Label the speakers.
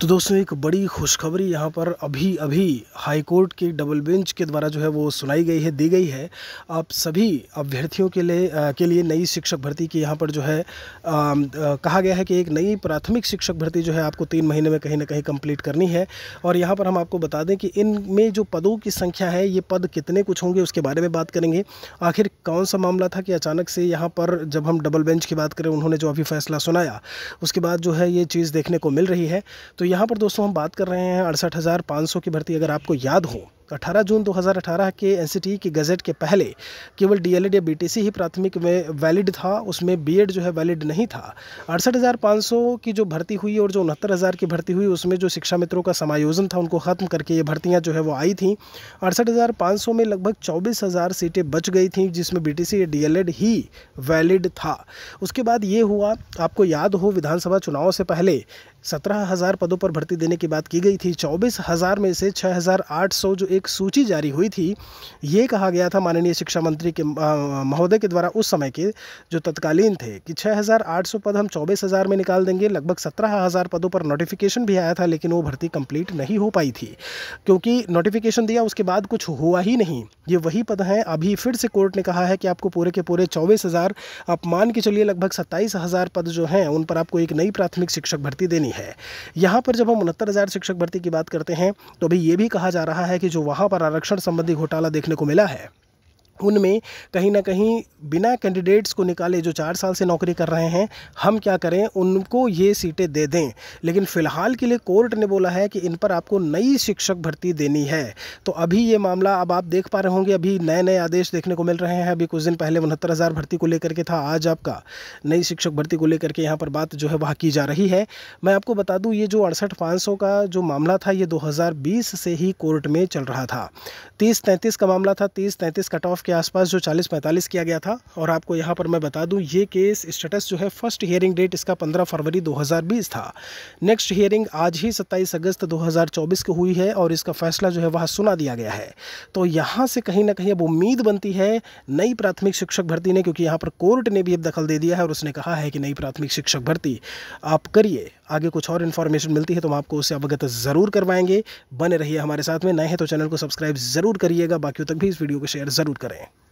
Speaker 1: तो दोस्तों एक बड़ी खुशखबरी यहाँ पर अभी अभी हाई कोर्ट की डबल बेंच के द्वारा जो है वो सुनाई गई है दी गई है आप सभी अभ्यर्थियों के लिए के लिए नई शिक्षक भर्ती की यहाँ पर जो है आ, आ, कहा गया है कि एक नई प्राथमिक शिक्षक भर्ती जो है आपको तीन महीने में कहीं ना कहीं कंप्लीट करनी है और यहाँ पर हम आपको बता दें कि इनमें जो पदों की संख्या है ये पद कितने कुछ होंगे उसके बारे में बात करेंगे आखिर कौन सा मामला था कि अचानक से यहाँ पर जब हम डबल बेंच की बात करें उन्होंने जो अभी फैसला सुनाया उसके बाद जो है ये चीज़ देखने को मिल रही है तो यहाँ पर दोस्तों हम बात कर रहे हैं अड़सठ हज़ार पाँच सौ की भर्ती अगर आपको याद हो 18 जून 2018 के एन e की गज़ेट के पहले केवल डी या बीटीसी ही प्राथमिक में वैलिड था उसमें बी जो है वैलिड नहीं था अड़सठ की जो भर्ती हुई और जो उनहत्तर की भर्ती हुई उसमें जो शिक्षा मित्रों का समायोजन था उनको ख़त्म करके ये भर्तियाँ जो है वो आई थी अड़सठ में लगभग चौबीस सीटें बच गई थी जिसमें बी टी सी ही वैलिड था उसके बाद ये हुआ आपको याद हो विधानसभा चुनाव से पहले सत्रह हज़ार पदों पर भर्ती देने की बात की गई थी चौबीस हज़ार में से छः हज़ार आठ सौ जो एक सूची जारी हुई थी ये कहा गया था माननीय शिक्षा मंत्री के महोदय के द्वारा उस समय के जो तत्कालीन थे कि 6,800 पद हम 24,000 में निकाल देंगे लगभग 17,000 पदों पर नोटिफिकेशन भी आया था लेकिन वो भर्ती कंप्लीट नहीं हो पाई थी क्योंकि नोटिफिकेशन दिया उसके बाद कुछ हुआ ही नहीं ये वही पद हैं अभी फिर से कोर्ट ने कहा है कि आपको पूरे के पूरे चौबीस हज़ार आप मान के चलिए लगभग सत्ताईस हज़ार पद जो हैं उन पर आपको एक नई प्राथमिक शिक्षक भर्ती देनी है यहाँ पर जब हम उनहत्तर हज़ार शिक्षक भर्ती की बात करते हैं तो अभी ये भी कहा जा रहा है कि जो वहां पर आरक्षण संबंधी घोटाला देखने को मिला है उनमें कहीं ना कहीं बिना कैंडिडेट्स को निकाले जो चार साल से नौकरी कर रहे हैं हम क्या करें उनको ये सीटें दे दें लेकिन फ़िलहाल के लिए कोर्ट ने बोला है कि इन पर आपको नई शिक्षक भर्ती देनी है तो अभी ये मामला अब आप देख पा रहे होंगे अभी नए नए आदेश देखने को मिल रहे हैं अभी कुछ दिन पहले उनहत्तर हज़ार भर्ती को लेकर के था आज आपका नई शिक्षक भर्ती को लेकर के यहाँ पर बात जो है वहाँ की जा रही है मैं आपको बता दूँ ये जो अड़सठ पाँच का जो मामला था ये बीस से ही कोर्ट में चल रहा था तीस तैंतीस का मामला था तीस तैंतीस कट ऑफ के आसपास जो 40-45 किया गया था और आपको यहाँ पर मैं बता दूँ ये केस स्टेटस जो है फर्स्ट हियरिंग डेट इसका 15 फरवरी 2020 था नेक्स्ट हियरिंग आज ही 27 अगस्त 2024 को हुई है और इसका फैसला जो है वहाँ सुना दिया गया है तो यहाँ से कहीं ना कहीं अब उम्मीद बनती है नई प्राथमिक शिक्षक भर्ती ने क्योंकि यहाँ पर कोर्ट ने भी अब दखल दे दिया है और उसने कहा है कि नई प्राथमिक शिक्षक भर्ती आप करिए आगे कुछ और इन्फॉर्मेशन मिलती है तो हम आपको उससे अवगत ज़रूर करवाएंगे बने रहिए हमारे साथ में नए हैं तो चैनल को सब्सक्राइब ज़रूर करिएगा बाकियों तक भी इस वीडियो को शेयर ज़रूर करें